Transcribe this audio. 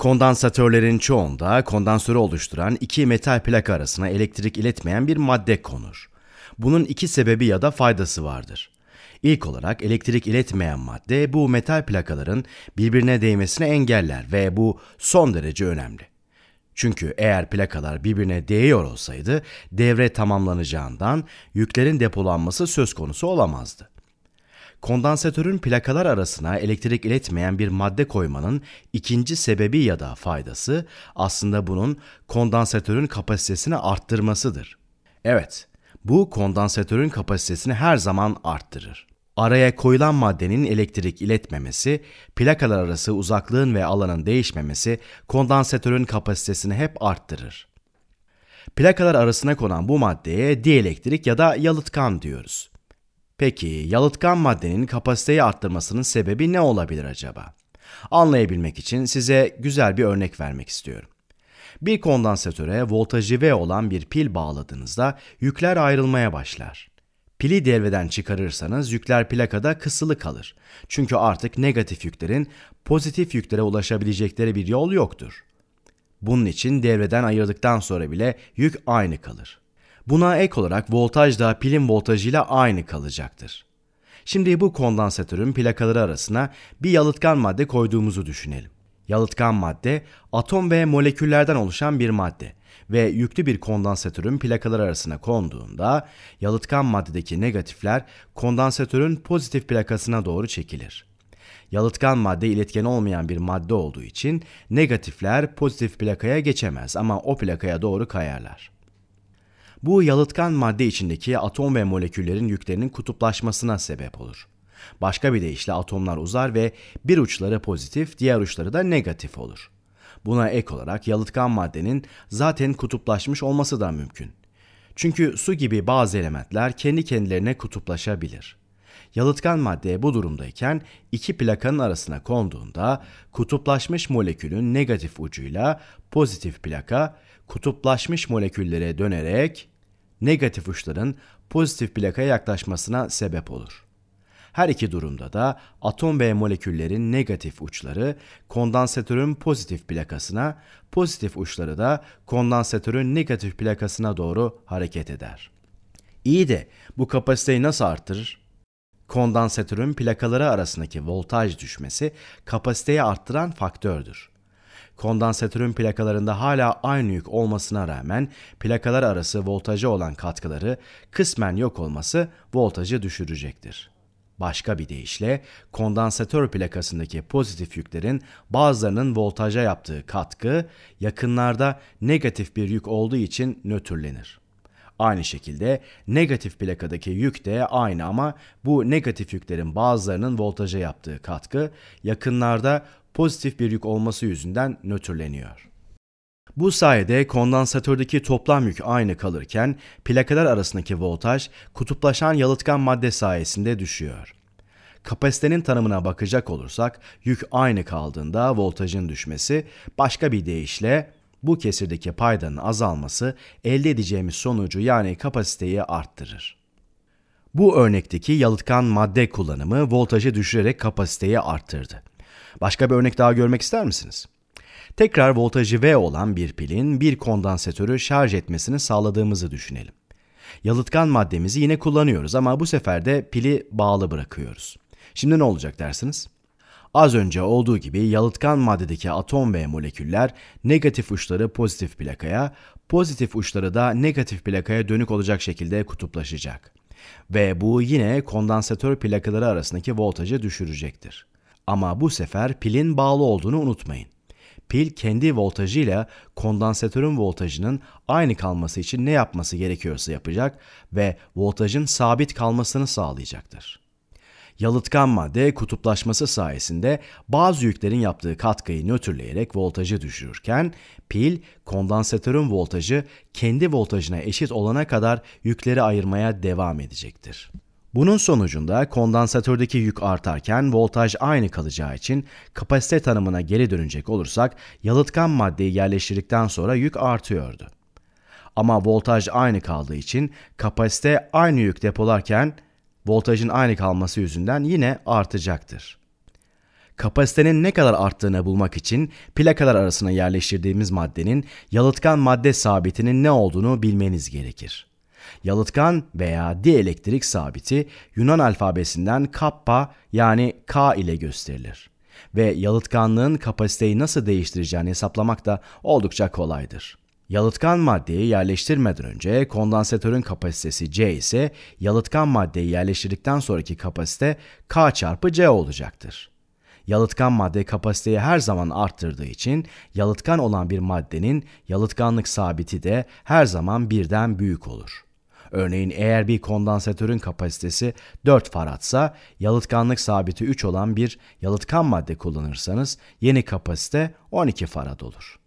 Kondansatörlerin çoğunda kondansörü oluşturan iki metal plaka arasına elektrik iletmeyen bir madde konur. Bunun iki sebebi ya da faydası vardır. İlk olarak elektrik iletmeyen madde bu metal plakaların birbirine değmesini engeller ve bu son derece önemli. Çünkü eğer plakalar birbirine değiyor olsaydı devre tamamlanacağından yüklerin depolanması söz konusu olamazdı kondansatörün plakalar arasına elektrik iletmeyen bir madde koymanın ikinci sebebi ya da faydası aslında bunun kondansatörün kapasitesini arttırmasıdır. Evet, bu kondansatörün kapasitesini her zaman arttırır. Araya koyulan maddenin elektrik iletmemesi, plakalar arası uzaklığın ve alanın değişmemesi kondansatörün kapasitesini hep arttırır. Plakalar arasına konan bu maddeye dielektrik ya da yalıtkan diyoruz. Peki yalıtkan maddenin kapasiteyi arttırmasının sebebi ne olabilir acaba? Anlayabilmek için size güzel bir örnek vermek istiyorum. Bir kondansatöre voltajı V olan bir pil bağladığınızda yükler ayrılmaya başlar. Pili devreden çıkarırsanız yükler plakada kısılı kalır. Çünkü artık negatif yüklerin pozitif yüklere ulaşabilecekleri bir yol yoktur. Bunun için devreden ayırdıktan sonra bile yük aynı kalır. Buna ek olarak voltaj da pilin voltajıyla aynı kalacaktır. Şimdi bu kondansatörün plakaları arasına bir yalıtkan madde koyduğumuzu düşünelim. Yalıtkan madde atom ve moleküllerden oluşan bir madde ve yüklü bir kondansatörün plakaları arasına konduğunda yalıtkan maddedeki negatifler kondansatörün pozitif plakasına doğru çekilir. Yalıtkan madde iletken olmayan bir madde olduğu için negatifler pozitif plakaya geçemez ama o plakaya doğru kayarlar. Bu yalıtkan madde içindeki atom ve moleküllerin yüklerinin kutuplaşmasına sebep olur. Başka bir deyişle atomlar uzar ve bir uçları pozitif, diğer uçları da negatif olur. Buna ek olarak yalıtkan maddenin zaten kutuplaşmış olması da mümkün. Çünkü su gibi bazı elementler kendi kendilerine kutuplaşabilir. Yalıtkan madde bu durumdayken iki plakanın arasına konduğunda kutuplaşmış molekülün negatif ucuyla pozitif plaka kutuplaşmış moleküllere dönerek negatif uçların pozitif plakaya yaklaşmasına sebep olur. Her iki durumda da atom ve moleküllerin negatif uçları kondansatörün pozitif plakasına, pozitif uçları da kondansatörün negatif plakasına doğru hareket eder. İyi de bu kapasiteyi nasıl artırır? kondansatörün plakaları arasındaki voltaj düşmesi kapasiteyi arttıran faktördür. Kondansatörün plakalarında hala aynı yük olmasına rağmen plakalar arası voltaja olan katkıları kısmen yok olması voltajı düşürecektir. Başka bir deyişle kondansatör plakasındaki pozitif yüklerin bazılarının voltaja yaptığı katkı yakınlarda negatif bir yük olduğu için nötrlenir. Aynı şekilde negatif plakadaki yük de aynı ama bu negatif yüklerin bazılarının voltaja yaptığı katkı yakınlarda pozitif bir yük olması yüzünden nötrleniyor. Bu sayede kondansatördeki toplam yük aynı kalırken plakalar arasındaki voltaj kutuplaşan yalıtkan madde sayesinde düşüyor. Kapasitenin tanımına bakacak olursak yük aynı kaldığında voltajın düşmesi başka bir deyişle bu kesirdeki paydanın azalması elde edeceğimiz sonucu yani kapasiteyi arttırır. Bu örnekteki yalıtkan madde kullanımı voltajı düşürerek kapasiteyi arttırdı. Başka bir örnek daha görmek ister misiniz? Tekrar voltajı V olan bir pilin bir kondansatörü şarj etmesini sağladığımızı düşünelim. Yalıtkan maddemizi yine kullanıyoruz ama bu sefer de pili bağlı bırakıyoruz. Şimdi ne olacak dersiniz? Az önce olduğu gibi yalıtkan maddedeki atom ve moleküller negatif uçları pozitif plakaya, pozitif uçları da negatif plakaya dönük olacak şekilde kutuplaşacak. Ve bu yine kondansatör plakaları arasındaki voltajı düşürecektir. Ama bu sefer pilin bağlı olduğunu unutmayın. Pil kendi voltajıyla kondansatörün voltajının aynı kalması için ne yapması gerekiyorsa yapacak ve voltajın sabit kalmasını sağlayacaktır. Yalıtkan madde kutuplaşması sayesinde bazı yüklerin yaptığı katkıyı nötrleyerek voltajı düşürürken pil kondansatörün voltajı kendi voltajına eşit olana kadar yükleri ayırmaya devam edecektir. Bunun sonucunda kondansatördeki yük artarken voltaj aynı kalacağı için kapasite tanımına geri dönecek olursak yalıtkan maddeyi yerleştirdikten sonra yük artıyordu. Ama voltaj aynı kaldığı için kapasite aynı yük depolarken voltajın aynı kalması yüzünden yine artacaktır. Kapasitenin ne kadar arttığını bulmak için plakalar arasına yerleştirdiğimiz maddenin yalıtkan madde sabitinin ne olduğunu bilmeniz gerekir. Yalıtkan veya dielektrik sabiti Yunan alfabesinden kappa yani K ile gösterilir ve yalıtkanlığın kapasiteyi nasıl değiştireceğini hesaplamak da oldukça kolaydır. Yalıtkan maddeyi yerleştirmeden önce kondansatörün kapasitesi C ise yalıtkan maddeyi yerleştirdikten sonraki kapasite K çarpı C olacaktır. Yalıtkan madde kapasiteyi her zaman arttırdığı için yalıtkan olan bir maddenin yalıtkanlık sabiti de her zaman birden büyük olur. Örneğin eğer bir kondansatörün kapasitesi 4 faradsa yalıtkanlık sabiti 3 olan bir yalıtkan madde kullanırsanız yeni kapasite 12 farad olur.